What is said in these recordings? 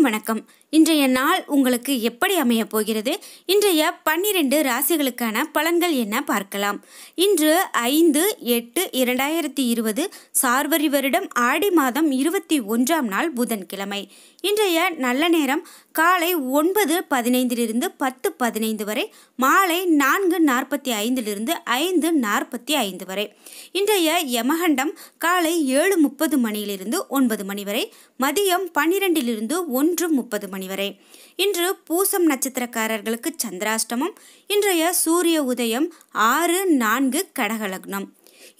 அனைவருக்கும் வணக்கம் இன்றைய நாள் உங்களுக்கு எப்படி அமைய போகிறது இன்றைய பன்னிரண்டு ராசிகளுக்கான பலன்கள் என்ன பார்க்கலாம் இன்று ஐந்து எட்டு இரண்டாயிரத்தி இருபது சார்வரி வருடம் ஆடி மாதம் இருபத்தி ஒன்றாம் நாள் புதன்கிழமை இன்றைய நல்ல நேரம் காலை ஒன்பது பதினைந்திலிருந்து பத்து பதினைந்து வரை மாலை நான்கு நாற்பத்தி ஐந்திலிருந்து ஐந்து நாற்பத்தி ஐந்து வரை இன்றைய யமகண்டம் காலை ஏழு முப்பது மணியிலிருந்து ஒன்பது மணி வரை மதியம் பன்னிரெண்டிலிருந்து ஒன்று ஒன்று முப்பது மணி வரை இன்று பூசம் நட்சத்திரக்காரர்களுக்கு சந்திராஷ்டமம் இன்றைய சூரிய உதயம் ஆறு நான்கு கடகலக்னம்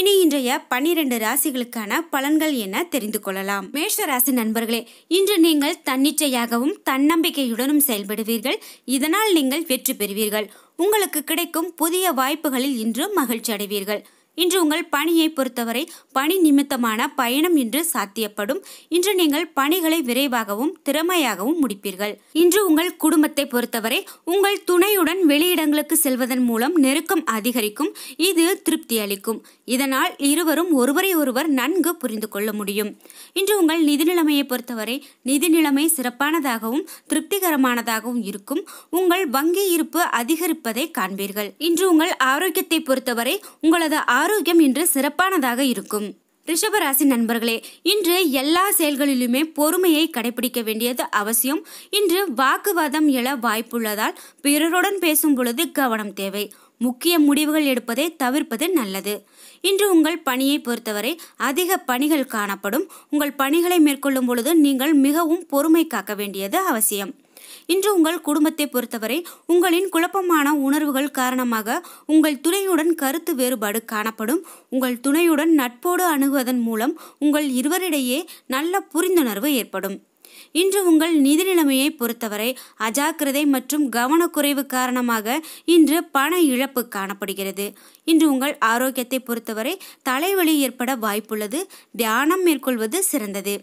இனி இன்றைய பன்னிரண்டு ராசிகளுக்கான பலன்கள் என தெரிந்து கொள்ளலாம் மேஷ ராசி நண்பர்களே இன்று நீங்கள் தன்னிச்சையாகவும் தன்னம்பிக்கையுடனும் செயல்படுவீர்கள் இதனால் நீங்கள் வெற்றி பெறுவீர்கள் உங்களுக்கு கிடைக்கும் புதிய வாய்ப்புகளில் இன்று மகிழ்ச்சி அடைவீர்கள் இன்று உங்கள் பணியை பொறுத்தவரை பணி நிமித்தமான பயணம் இன்று சாத்தியப்படும் இன்று நீங்கள் பணிகளை விரைவாகவும் திறமையாகவும் முடிப்பீர்கள் இன்று உங்கள் குடும்பத்தை பொறுத்தவரை உங்கள் துணையுடன் வெளியிடங்களுக்கு செல்வதன் மூலம் நெருக்கம் அதிகரிக்கும் இது திருப்தி அளிக்கும் இதனால் இருவரும் ஒருவரை ஒருவர் நன்கு புரிந்து கொள்ள முடியும் இன்று உங்கள் நிதி நிலைமையை பொறுத்தவரை நிதி நிலைமை சிறப்பானதாகவும் திருப்திகரமானதாகவும் இருக்கும் உங்கள் வங்கி இருப்பு அதிகரிப்பதை காண்பீர்கள் இன்று உங்கள் ஆரோக்கியத்தை பொறுத்தவரை உங்களது ஆரோக்கியம் இன்று சிறப்பானதாக இருக்கும் ரிஷபராசி நண்பர்களே இன்று எல்லா செயல்களிலுமே பொறுமையை கடைபிடிக்க வேண்டியது அவசியம் இன்று வாக்குவாதம் எழ வாய்ப்புள்ளதால் பிறருடன் பேசும் பொழுது கவனம் தேவை முக்கிய முடிவுகள் எடுப்பதை தவிர்ப்பது நல்லது இன்று உங்கள் பணியை பொறுத்தவரை அதிக பணிகள் காணப்படும் உங்கள் பணிகளை மேற்கொள்ளும் பொழுது நீங்கள் மிகவும் பொறுமை காக்க வேண்டியது அவசியம் இன்று உங்கள் குடும்பத்தை பொறுத்தவரை உங்களின் குழப்பமான உணர்வுகள் காரணமாக உங்கள் துணையுடன் கருத்து வேறுபாடு காணப்படும் உங்கள் துணையுடன் நட்போடு அணுகுவதன் மூலம் உங்கள் இருவரிடையே நல்ல புரிந்துணர்வு ஏற்படும் இன்று உங்கள் நிதி நிலைமையை பொறுத்தவரை அஜாக்கிரதை மற்றும் கவனக்குறைவு காரணமாக இன்று பண இழப்பு காணப்படுகிறது இன்று உங்கள் ஆரோக்கியத்தை பொறுத்தவரை தலைவலி ஏற்பட வாய்ப்புள்ளது தியானம் மேற்கொள்வது சிறந்தது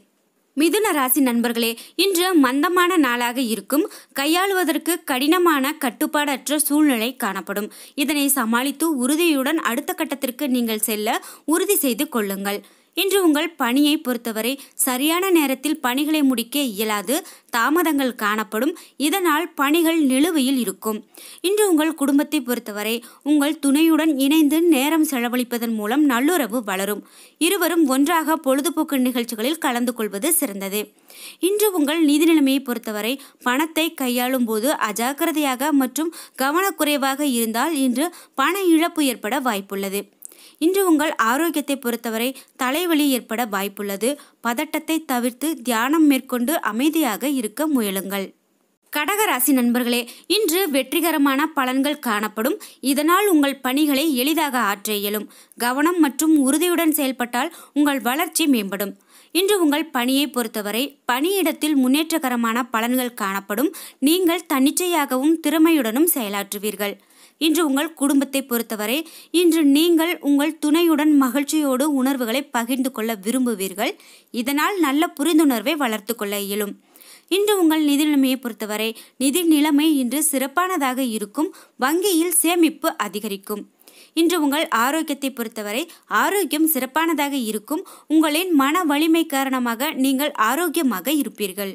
மிதுன ராசி நண்பர்களே இன்று மந்தமான நாளாக இருக்கும் கையாளுவதற்கு கடினமான கட்டுப்பாடற்ற சூழ்நிலை காணப்படும் இதனை சமாளித்து உறுதியுடன் அடுத்த கட்டத்திற்கு நீங்கள் செல்ல உறுதி செய்து கொள்ளுங்கள் இன்று உங்கள் பணியை பொறுத்தவரை சரியான நேரத்தில் பணிகளை முடிக்க இயலாது தாமதங்கள் காணப்படும் இதனால் பணிகள் நிலுவையில் இருக்கும் இன்று உங்கள் குடும்பத்தை பொறுத்தவரை உங்கள் துணையுடன் இணைந்து நேரம் செலவழிப்பதன் மூலம் நல்லுறவு வளரும் இருவரும் ஒன்றாக பொழுதுபோக்கு நிகழ்ச்சிகளில் கலந்து கொள்வது சிறந்தது இன்று உங்கள் நிதி நிலைமையை பொறுத்தவரை பணத்தை கையாளும் போது அஜாக்கிரதையாக மற்றும் கவனக்குறைவாக இருந்தால் இன்று பண இழப்பு ஏற்பட வாய்ப்புள்ளது இன்று உங்கள் ஆரோக்கியத்தை பொறுத்தவரை தலைவலி ஏற்பட வாய்ப்புள்ளது பதட்டத்தை தவிர்த்து தியானம் மேற்கொண்டு அமைதியாக இருக்க முயலுங்கள் கடகராசி நண்பர்களே இன்று வெற்றிகரமான பலன்கள் காணப்படும் இதனால் உங்கள் பணிகளை எளிதாக ஆற்ற இயலும் கவனம் மற்றும் உறுதியுடன் செயல்பட்டால் உங்கள் வளர்ச்சி மேம்படும் இன்று உங்கள் பணியை பொறுத்தவரை பணியிடத்தில் முன்னேற்றகரமான பலன்கள் காணப்படும் நீங்கள் தன்னிச்சையாகவும் திறமையுடனும் செயலாற்றுவீர்கள் இன்று உங்கள் குடும்பத்தை பொறுத்தவரை இன்று நீங்கள் உங்கள் துணையுடன் மகிழ்ச்சியோடு உணர்வுகளை பகிர்ந்து கொள்ள விரும்புவீர்கள் இதனால் நல்ல புரிந்துணர்வை வளர்த்து கொள்ள இயலும் இன்று உங்கள் நிதி நிலைமையை பொறுத்தவரை நிதி நிலைமை இன்று சிறப்பானதாக இருக்கும் வங்கியில் சேமிப்பு அதிகரிக்கும் இன்று உங்கள் ஆரோக்கியத்தை பொறுத்தவரை ஆரோக்கியம் சிறப்பானதாக இருக்கும் உங்களின் மன வலிமை காரணமாக நீங்கள் ஆரோக்கியமாக இருப்பீர்கள்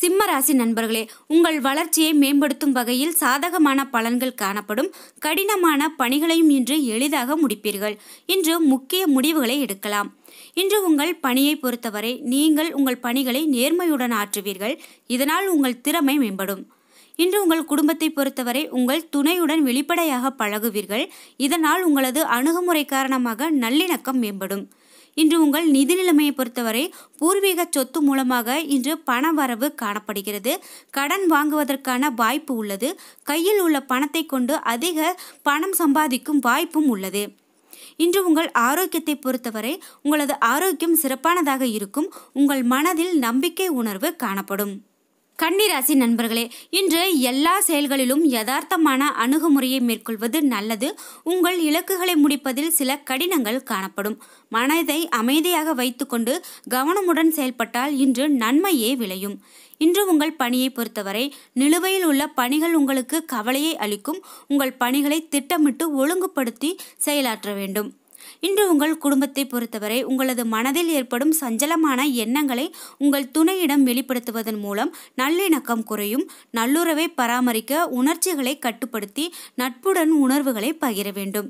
சிம்மராசி நண்பர்களே உங்கள் வளர்ச்சியை மேம்படுத்தும் வகையில் சாதகமான பலன்கள் காணப்படும் கடினமான பணிகளையும் இன்று எளிதாக முடிப்பீர்கள் இன்று முக்கிய முடிவுகளை எடுக்கலாம் இன்று உங்கள் பணியை பொறுத்தவரை நீங்கள் உங்கள் பணிகளை நேர்மையுடன் ஆற்றுவீர்கள் இதனால் உங்கள் திறமை மேம்படும் இன்று உங்கள் குடும்பத்தை பொறுத்தவரை உங்கள் துணையுடன் வெளிப்படையாக பழகுவீர்கள் இதனால் உங்களது அணுகுமுறை காரணமாக நல்லிணக்கம் மேம்படும் இன்று உங்கள் நிதி நிலைமையை பொறுத்தவரை பூர்வீக சொத்து மூலமாக இன்று பண வரவு காணப்படுகிறது கடன் வாங்குவதற்கான வாய்ப்பு உள்ளது கையில் உள்ள பணத்தை கொண்டு அதிக பணம் சம்பாதிக்கும் வாய்ப்பும் உள்ளது இன்று உங்கள் ஆரோக்கியத்தை பொறுத்தவரை உங்களது ஆரோக்கியம் சிறப்பானதாக இருக்கும் உங்கள் மனதில் நம்பிக்கை உணர்வு காணப்படும் கன்னிராசி நண்பர்களே இன்று எல்லா செயல்களிலும் யதார்த்தமான அணுகுமுறையை மேற்கொள்வது நல்லது உங்கள் இலக்குகளை முடிப்பதில் சில கடினங்கள் காணப்படும் மனதை அமைதியாக வைத்துக்கொண்டு கவனமுடன் செயல்பட்டால் இன்று நன்மையே விளையும் இன்று உங்கள் பணியை பொறுத்தவரை நிலுவையில் உள்ள பணிகள் உங்களுக்கு கவலையை அளிக்கும் உங்கள் பணிகளை திட்டமிட்டு ஒழுங்குபடுத்தி செயலாற்ற வேண்டும் இன்று உங்கள் குடும்பத்தை பொறுத்தவரை உங்களது மனதில் ஏற்படும் சஞ்சலமான எண்ணங்களை உங்கள் துணையிடம் வெளிப்படுத்துவதன் மூலம் நல்லிணக்கம் குறையும் நல்லுறவை பராமரிக்க உணர்ச்சிகளை கட்டுப்படுத்தி நட்புடன் உணர்வுகளை பகிர வேண்டும்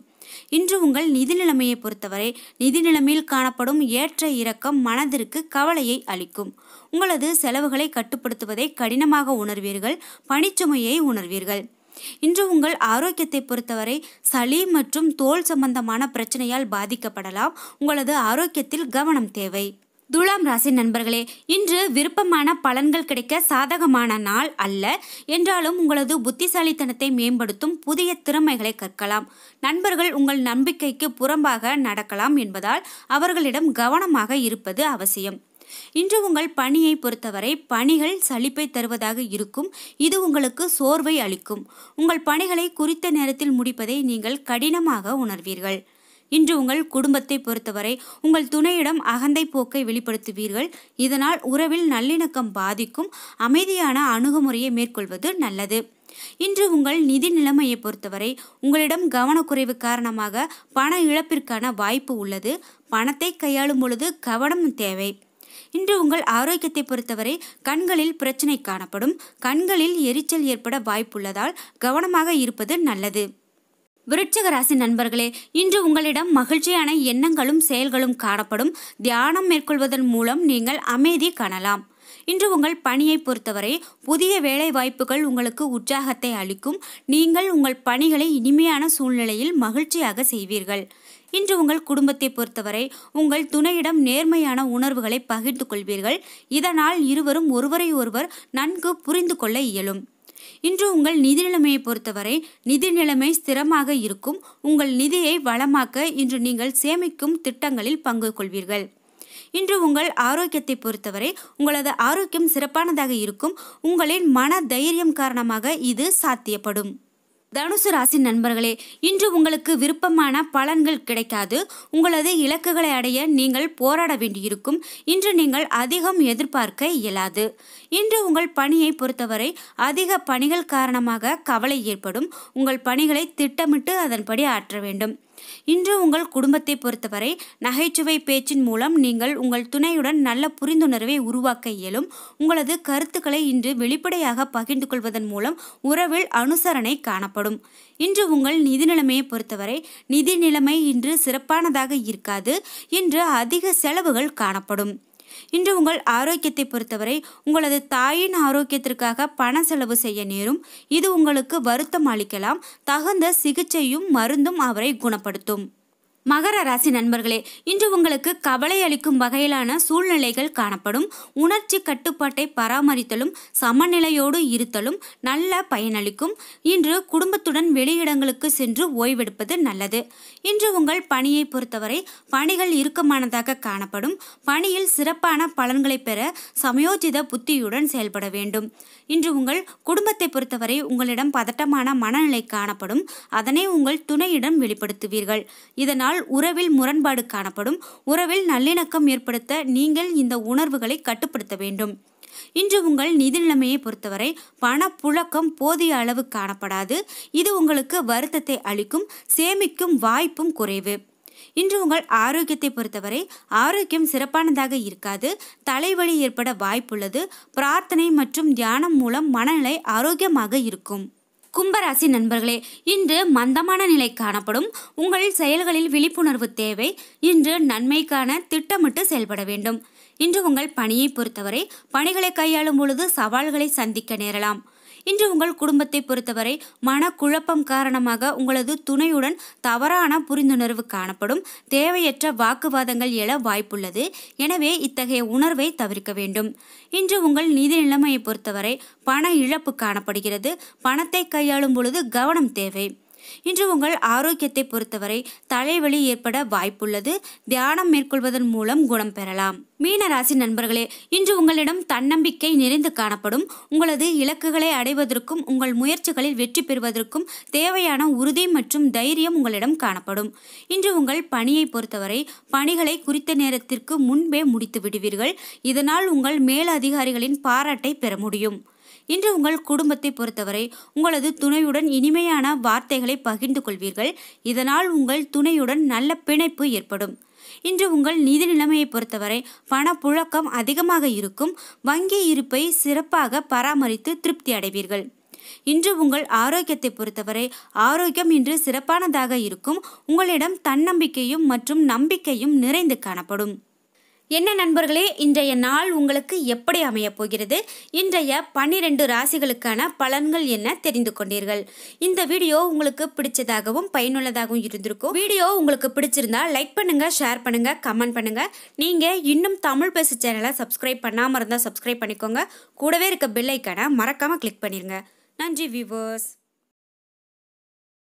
இன்று உங்கள் நிதி நிலைமையை பொறுத்தவரை நிதி நிலைமையில் காணப்படும் ஏற்ற இறக்கம் மனதிற்கு கவலையை அளிக்கும் உங்களது செலவுகளை கட்டுப்படுத்துவதை கடினமாக உணர்வீர்கள் பணிச்சுமையை உணர்வீர்கள் இன்று உங்கள் ஆரோக்கியத்தை பொறுத்தவரை சளி மற்றும் தோல் சம்பந்தமான பிரச்சனையால் பாதிக்கப்படலாம் உங்களது ஆரோக்கியத்தில் கவனம் தேவை துலாம் ராசி நண்பர்களே இன்று விருப்பமான பலன்கள் கிடைக்க சாதகமான நாள் அல்ல என்றாலும் உங்களது புத்திசாலித்தனத்தை மேம்படுத்தும் புதிய திறமைகளை கற்கலாம் நண்பர்கள் உங்கள் நம்பிக்கைக்கு புறம்பாக நடக்கலாம் என்பதால் அவர்களிடம் கவனமாக இருப்பது அவசியம் இன்று உங்கள் பணியை பொறுத்தவரை பணிகள் சலிப்பை தருவதாக இருக்கும் இது உங்களுக்கு சோர்வை அளிக்கும் உங்கள் பணிகளை குறித்த நேரத்தில் முடிப்பதை நீங்கள் கடினமாக உணர்வீர்கள் இன்று உங்கள் குடும்பத்தை பொறுத்தவரை உங்கள் துணையிடம் அகந்தை போக்கை வெளிப்படுத்துவீர்கள் இதனால் உறவில் நல்லிணக்கம் பாதிக்கும் அமைதியான அணுகுமுறையை மேற்கொள்வது நல்லது இன்று உங்கள் நிதி நிலைமையை பொறுத்தவரை உங்களிடம் கவனக்குறைவு காரணமாக பண இழப்பிற்கான வாய்ப்பு உள்ளது பணத்தை கையாளும் பொழுது கவனம் தேவை இன்று உங்கள் ஆரோக்கியத்தை பொறுத்தவரை கண்களில் பிரச்சனை காணப்படும் கண்களில் எரிச்சல் ஏற்பட வாய்ப்புள்ளதால் கவனமாக இருப்பது நல்லது விருட்சக ராசி நண்பர்களே இன்று உங்களிடம் மகிழ்ச்சியான எண்ணங்களும் செயல்களும் காணப்படும் தியானம் மேற்கொள்வதன் மூலம் நீங்கள் அமைதி காணலாம் இன்று உங்கள் பணியை பொறுத்தவரை புதிய வேலை வாய்ப்புகள் உங்களுக்கு உற்சாகத்தை அளிக்கும் நீங்கள் உங்கள் பணிகளை இனிமையான சூழ்நிலையில் மகிழ்ச்சியாக செய்வீர்கள் இன்று உங்கள் குடும்பத்தை பொறுத்தவரை உங்கள் துணையிடம் நேர்மையான உணர்வுகளை பகிர்ந்து கொள்வீர்கள் இதனால் இருவரும் ஒருவரை ஒருவர் நன்கு புரிந்து கொள்ள இயலும் இன்று உங்கள் நிதி நிலைமையை பொறுத்தவரை நிதி நிலைமை ஸ்திரமாக இருக்கும் உங்கள் நிதியை வளமாக்க இன்று நீங்கள் சேமிக்கும் திட்டங்களில் பங்கு கொள்வீர்கள் இன்று உங்கள் ஆரோக்கியத்தை பொறுத்தவரை உங்களது ஆரோக்கியம் சிறப்பானதாக இருக்கும் உங்களின் மன தைரியம் காரணமாக இது சாத்தியப்படும் தனுசு ராசி நண்பர்களே இன்று உங்களுக்கு விருப்பமான பலன்கள் கிடைக்காது உங்களது இலக்குகளை அடைய நீங்கள் போராட வேண்டியிருக்கும் இன்று நீங்கள் அதிகம் எதிர்பார்க்க இயலாது இன்று உங்கள் பணியை பொறுத்தவரை அதிக பணிகள் காரணமாக கவலை ஏற்படும் உங்கள் பணிகளை திட்டமிட்டு அதன்படி ஆற்ற வேண்டும் இன்று உங்கள் குடும்பத்தை பொறுத்தவரை நகைச்சுவை பேச்சின் மூலம் நீங்கள் உங்கள் துணையுடன் நல்ல புரிந்துணர்வை உருவாக்க இயலும் உங்களது கருத்துக்களை இன்று வெளிப்படையாக பகிர்ந்து கொள்வதன் மூலம் உறவில் அனுசரணை காணப்படும் இன்று உங்கள் நிதி நிலைமையை பொறுத்தவரை நிதி நிலைமை இன்று சிறப்பானதாக இருக்காது இன்று அதிக செலவுகள் காணப்படும் இன்று உங்கள் ஆரோக்கியத்தை பொறுத்தவரை உங்களது தாயின் ஆரோக்கியத்திற்காக பண செலவு செய்ய நேரும் இது உங்களுக்கு வருத்தம் அளிக்கலாம் தகுந்த சிகிச்சையும் மருந்தும் அவரை குணப்படுத்தும் மகர ராசி நண்பர்களே இன்று உங்களுக்கு கவலை அளிக்கும் வகையிலான சூழ்நிலைகள் காணப்படும் உணர்ச்சி கட்டுப்பாட்டை பராமரித்தலும் சமநிலையோடு இருத்தலும் நல்ல பயனளிக்கும் இன்று குடும்பத்துடன் வெளியிடங்களுக்கு சென்று ஓய்வெடுப்பது நல்லது இன்று உங்கள் பணியை பொறுத்தவரை பணிகள் இறுக்கமானதாக காணப்படும் பணியில் சிறப்பான பலன்களை பெற சமயோஜித புத்தியுடன் செயல்பட வேண்டும் இன்று உங்கள் குடும்பத்தை பொறுத்தவரை உங்களிடம் பதட்டமான மனநிலை காணப்படும் அதனை உங்கள் துணையிடம் வெளிப்படுத்துவீர்கள் இதனால் இதனால் உறவில் முரண்பாடு காணப்படும் உறவில் நல்லிணக்கம் ஏற்படுத்த நீங்கள் இந்த உணர்வுகளை கட்டுப்படுத்த வேண்டும் இன்று உங்கள் நிதி நிலைமையை பொறுத்தவரை பணப்புழக்கம் போதிய அளவு காணப்படாது இது உங்களுக்கு வருத்தத்தை அளிக்கும் சேமிக்கும் வாய்ப்பும் குறைவு இன்று உங்கள் ஆரோக்கியத்தை பொறுத்தவரை ஆரோக்கியம் சிறப்பானதாக இருக்காது தலைவலி ஏற்பட வாய்ப்புள்ளது பிரார்த்தனை மற்றும் தியானம் மூலம் மனநிலை ஆரோக்கியமாக இருக்கும் கும்பராசி நண்பர்களே இன்று மந்தமான நிலை காணப்படும் உங்கள் செயல்களில் விழிப்புணர்வு தேவை இன்று நன்மைக்கான திட்டமிட்டு செயல்பட வேண்டும் இன்று உங்கள் பணியை பொறுத்தவரை பணிகளை கையாளும் பொழுது சவால்களை சந்திக்க நேரலாம் இன்று உங்கள் குடும்பத்தை பொறுத்தவரை மனக்குழப்பம் காரணமாக உங்களது துணையுடன் தவறான புரிந்துணர்வு காணப்படும் தேவையற்ற வாக்குவாதங்கள் எழ வாய்ப்புள்ளது எனவே இத்தகைய உணர்வை தவிர்க்க வேண்டும் இன்று உங்கள் நிதி நிலைமையை பொறுத்தவரை பண இழப்பு காணப்படுகிறது பணத்தை கையாளும் பொழுது கவனம் தேவை இன்று உங்கள் ஆரோக்கியத்தை பொறுத்தவரை தலைவலி ஏற்பட வாய்ப்புள்ளது தியானம் மேற்கொள்வதன் மூலம் குணம் பெறலாம் மீனராசி நண்பர்களே இன்று உங்களிடம் தன்னம்பிக்கை நிறைந்து காணப்படும் உங்களது இலக்குகளை அடைவதற்கும் உங்கள் முயற்சிகளில் வெற்றி பெறுவதற்கும் தேவையான உறுதி மற்றும் தைரியம் உங்களிடம் காணப்படும் இன்று உங்கள் பணியை பொறுத்தவரை பணிகளை குறித்த நேரத்திற்கு முன்பே முடித்து விடுவீர்கள் இதனால் உங்கள் மேலதிகாரிகளின் பாராட்டை பெற முடியும் இன்று உங்கள் குடும்பத்தை பொறுத்தவரை உங்களது துணையுடன் இனிமையான வார்த்தைகளை பகிர்ந்து கொள்வீர்கள் இதனால் உங்கள் துணையுடன் நல்ல பிணைப்பு ஏற்படும் இன்று உங்கள் நிதி நிலைமையை பொறுத்தவரை பணப்புழக்கம் அதிகமாக இருக்கும் வங்கி இருப்பை சிறப்பாக பராமரித்து திருப்தி அடைவீர்கள் இன்று உங்கள் ஆரோக்கியத்தை பொறுத்தவரை ஆரோக்கியம் இன்று சிறப்பானதாக இருக்கும் உங்களிடம் தன்னம்பிக்கையும் மற்றும் நம்பிக்கையும் நிறைந்து காணப்படும் என்ன நண்பர்களே இன்றைய நாள் உங்களுக்கு எப்படி அமையப் போகிறது இன்றைய பன்னிரெண்டு ராசிகளுக்கான பலன்கள் என்ன தெரிந்து கொண்டீர்கள் இந்த வீடியோ உங்களுக்கு பிடிச்சதாகவும் பயனுள்ளதாகவும் இருந்திருக்கும் வீடியோ உங்களுக்கு பிடிச்சிருந்தா லைக் பண்ணுங்க ஷேர் பண்ணுங்க கமெண்ட் பண்ணுங்க நீங்க இன்னும் தமிழ் பேசு சேனலை சப்ஸ்கிரைப் பண்ணாமல் இருந்தால் சப்ஸ்கிரைப் பண்ணிக்கோங்க கூடவே இருக்க பெல்லைக்கான மறக்காம கிளிக் பண்ணிருங்க நன்றி வியூவர்ஸ்